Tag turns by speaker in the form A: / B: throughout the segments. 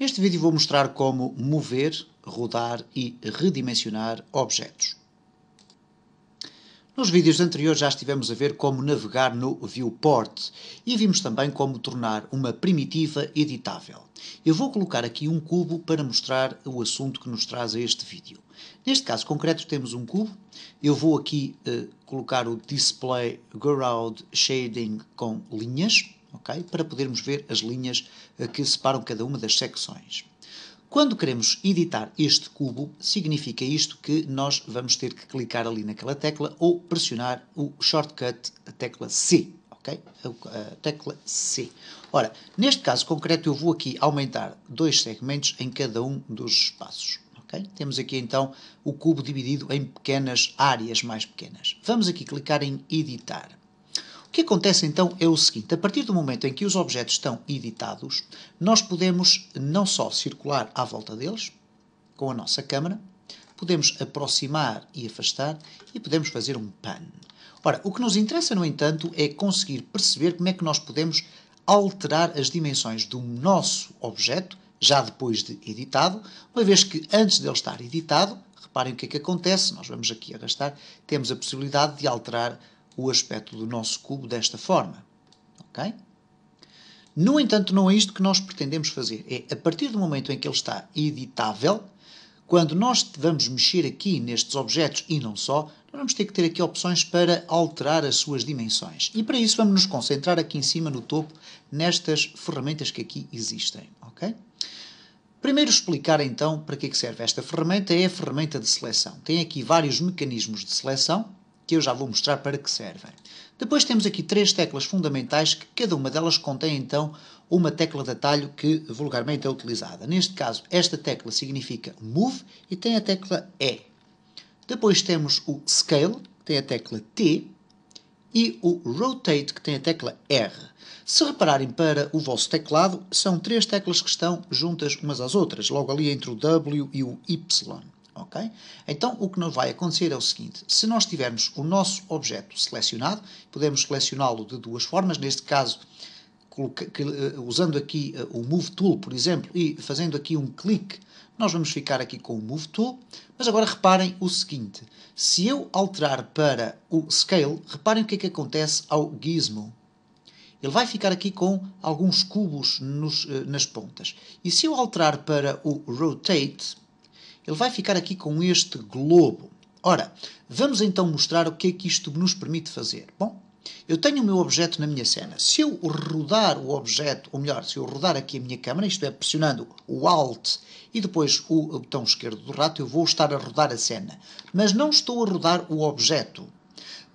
A: Neste vídeo vou mostrar como mover, rodar e redimensionar objetos. Nos vídeos anteriores já estivemos a ver como navegar no viewport e vimos também como tornar uma primitiva editável. Eu vou colocar aqui um cubo para mostrar o assunto que nos traz a este vídeo. Neste caso concreto temos um cubo, eu vou aqui uh, colocar o Display Ground Shading com linhas, para podermos ver as linhas eh, que separam cada uma das secções. Quando queremos editar este cubo, significa isto que nós vamos ter que clicar ali naquela tecla ou pressionar o shortcut, a tecla C, ok? A tecla C. Ora, neste caso concreto eu vou aqui aumentar dois segmentos em cada um dos espaços, Temos aqui então o cubo dividido em pequenas áreas mais pequenas. Vamos aqui clicar em editar. O que acontece então é o seguinte: a partir do momento em que os objetos estão editados, nós podemos não só circular à volta deles com a nossa câmera, podemos aproximar e afastar e podemos fazer um pan. Ora, o que nos interessa, no entanto, é conseguir perceber como é que nós podemos alterar as dimensões do nosso objeto, já depois de editado, uma vez que antes dele estar editado, reparem o que é que acontece, nós vamos aqui arrastar, temos a possibilidade de alterar o aspecto do nosso cubo desta forma. Ok? No entanto, não é isto que nós pretendemos fazer. É a partir do momento em que ele está editável, quando nós vamos mexer aqui nestes objetos e não só, nós vamos ter que ter aqui opções para alterar as suas dimensões. E para isso vamos nos concentrar aqui em cima no topo nestas ferramentas que aqui existem, ok? Primeiro explicar então para que, é que serve esta ferramenta, é a ferramenta de seleção. Tem aqui vários mecanismos de seleção, que eu já vou mostrar para que servem. Depois temos aqui três teclas fundamentais que cada uma delas contém então uma tecla de atalho que vulgarmente é utilizada. Neste caso, esta tecla significa Move e tem a tecla E. Depois temos o Scale, que tem a tecla T, e o Rotate, que tem a tecla R. Se repararem para o vosso teclado, são três teclas que estão juntas umas às outras, logo ali entre o W e o Y ok? Então, o que nos vai acontecer é o seguinte, se nós tivermos o nosso objeto selecionado, podemos selecioná-lo de duas formas, neste caso, eh, usando aqui eh, o Move Tool, por exemplo, e fazendo aqui um clique, nós vamos ficar aqui com o Move Tool, mas agora reparem o seguinte, se eu alterar para o Scale, reparem o que é que acontece ao Gizmo. Ele vai ficar aqui com alguns cubos nos, eh, nas pontas. E se eu alterar para o Rotate, ele vai ficar aqui com este globo. Ora, vamos então mostrar o que é que isto nos permite fazer. Bom, eu tenho o meu objeto na minha cena. Se eu rodar o objeto, ou melhor, se eu rodar aqui a minha câmera, isto é, pressionando o Alt e depois o botão esquerdo do rato, eu vou estar a rodar a cena. Mas não estou a rodar o objeto.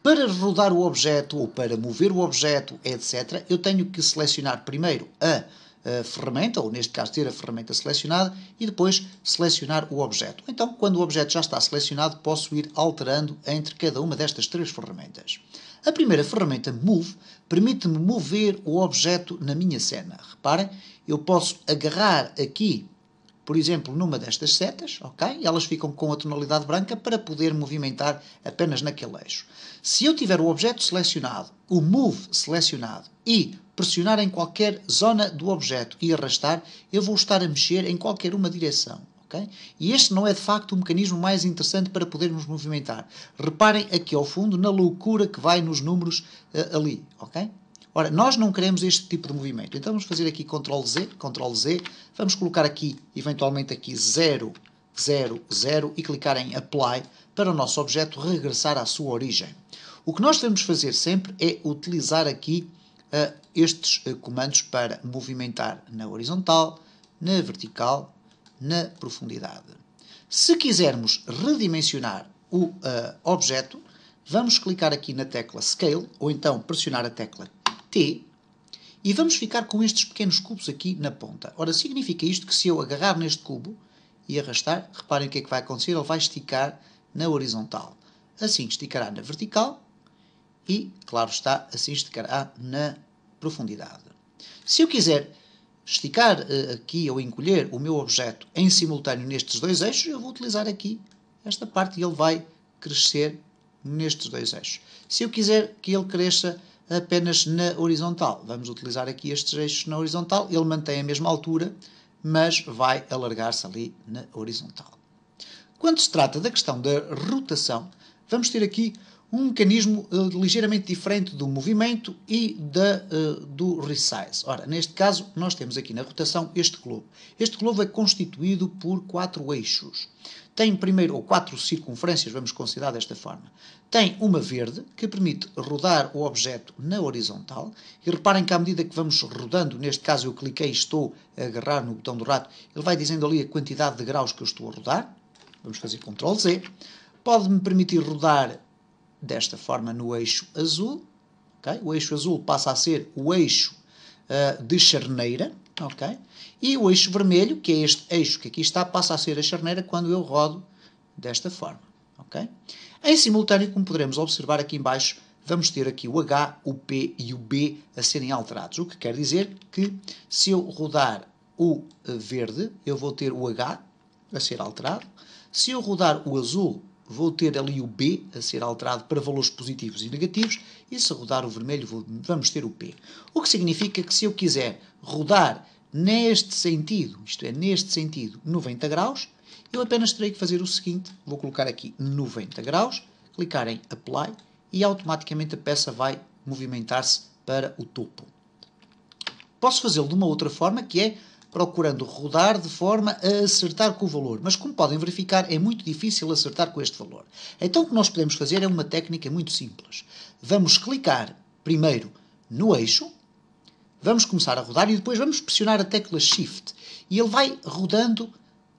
A: Para rodar o objeto ou para mover o objeto, etc., eu tenho que selecionar primeiro a a eh, ferramenta, ou neste caso ter a ferramenta selecionada, e depois selecionar o objeto. Então, quando o objeto já está selecionado, posso ir alterando entre cada uma destas três ferramentas. A primeira ferramenta Move permite-me mover o objeto na minha cena. Reparem, eu posso agarrar aqui, por exemplo, numa destas setas, ok? E elas ficam com a tonalidade branca para poder movimentar apenas naquele eixo. Se eu tiver o objeto selecionado, o Move selecionado e pressionar em qualquer zona do objeto e arrastar, eu vou estar a mexer em qualquer uma direção. Okay? E este não é de facto o mecanismo mais interessante para podermos movimentar. Reparem aqui ao fundo na loucura que vai nos números uh, ali. Okay? Ora, nós não queremos este tipo de movimento. Então vamos fazer aqui Ctrl Z, Ctrl Z, vamos colocar aqui, eventualmente aqui 0, 0, 0 e clicar em Apply para o nosso objeto regressar à sua origem. O que nós temos fazer sempre é utilizar aqui estes eh, comandos para movimentar na horizontal, na vertical, na profundidade. Se quisermos redimensionar o uh, objeto, vamos clicar aqui na tecla Scale, ou então pressionar a tecla T, e vamos ficar com estes pequenos cubos aqui na ponta. Ora, significa isto que se eu agarrar neste cubo e arrastar, reparem o que é que vai acontecer, ele vai esticar na horizontal. Assim esticará na vertical e, claro está, assim esticará na profundidade. Se eu quiser esticar uh, aqui ou encolher o meu objeto em simultâneo nestes dois eixos, eu vou utilizar aqui esta parte e ele vai crescer nestes dois eixos. Se eu quiser que ele cresça apenas na horizontal, vamos utilizar aqui estes eixos na horizontal, ele mantém a mesma altura, mas vai alargar-se ali na horizontal. Quando se trata da questão da rotação, vamos ter aqui um mecanismo uh, ligeiramente diferente do movimento e da, uh, do resize. Ora, neste caso, nós temos aqui na rotação este globo. Este globo é constituído por quatro eixos. Tem primeiro, ou quatro circunferências, vamos considerar desta forma. Tem uma verde, que permite rodar o objeto na horizontal, e reparem que à medida que vamos rodando, neste caso eu cliquei estou a agarrar no botão do rato, ele vai dizendo ali a quantidade de graus que eu estou a rodar. Vamos fazer Ctrl Z. Pode-me permitir rodar desta forma no eixo azul. Okay? O eixo azul passa a ser o eixo uh, de charneira. Okay? E o eixo vermelho, que é este eixo que aqui está, passa a ser a charneira quando eu rodo desta forma. Okay? Em simultâneo, como poderemos observar aqui embaixo, vamos ter aqui o H, o P e o B a serem alterados. O que quer dizer que se eu rodar o eh, verde, eu vou ter o H a ser alterado. Se eu rodar o azul, vou ter ali o B a ser alterado para valores positivos e negativos, e se rodar o vermelho, vou, vamos ter o P. O que significa que se eu quiser rodar neste sentido, isto é, neste sentido, 90 graus, eu apenas terei que fazer o seguinte, vou colocar aqui 90 graus, clicar em Apply e automaticamente a peça vai movimentar-se para o topo. Posso fazê-lo de uma outra forma, que é procurando rodar de forma a acertar com o valor. Mas, como podem verificar, é muito difícil acertar com este valor. Então, o que nós podemos fazer é uma técnica muito simples. Vamos clicar primeiro no eixo, vamos começar a rodar e depois vamos pressionar a tecla Shift. E ele vai rodando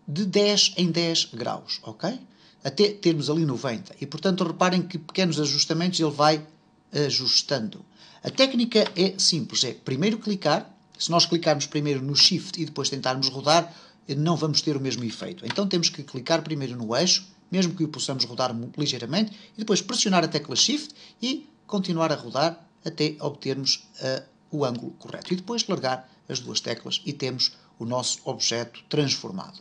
A: de 10 em 10 graus, ok? Até termos ali 90. E, portanto, reparem que pequenos ajustamentos ele vai ajustando. A técnica é simples, é primeiro clicar, se nós clicarmos primeiro no Shift e depois tentarmos rodar, não vamos ter o mesmo efeito. Então temos que clicar primeiro no eixo, mesmo que o possamos rodar ligeiramente, e depois pressionar a tecla Shift e continuar a rodar até obtermos uh, o ângulo correto. E depois largar as duas teclas e temos o nosso objeto transformado.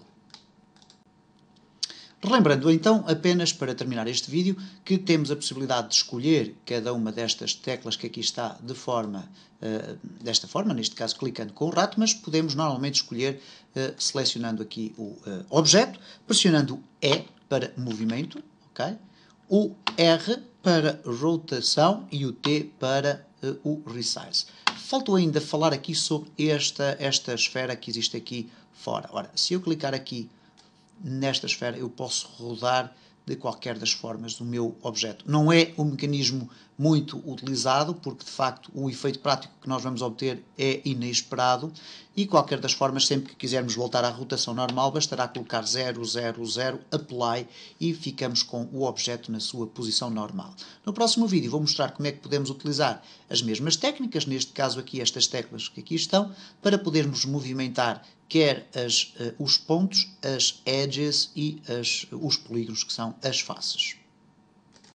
A: Relembrando então, apenas para terminar este vídeo, que temos a possibilidade de escolher cada uma destas teclas que aqui está de forma, uh, desta forma, neste caso clicando com o rato, mas podemos normalmente escolher uh, selecionando aqui o uh, objeto, pressionando E para movimento, okay? o R para rotação e o T para o resize. Faltou ainda falar aqui sobre esta, esta esfera que existe aqui fora. Ora, se eu clicar aqui nesta esfera eu posso rodar de qualquer das formas do meu objeto. Não é um mecanismo muito utilizado, porque de facto o efeito prático que nós vamos obter é inesperado, e qualquer das formas, sempre que quisermos voltar à rotação normal, bastará colocar 0, 0, 0, apply e ficamos com o objeto na sua posição normal. No próximo vídeo vou mostrar como é que podemos utilizar as mesmas técnicas, neste caso aqui estas teclas que aqui estão, para podermos movimentar quer as, eh, os pontos, as edges e as, os polígonos, que são as faces.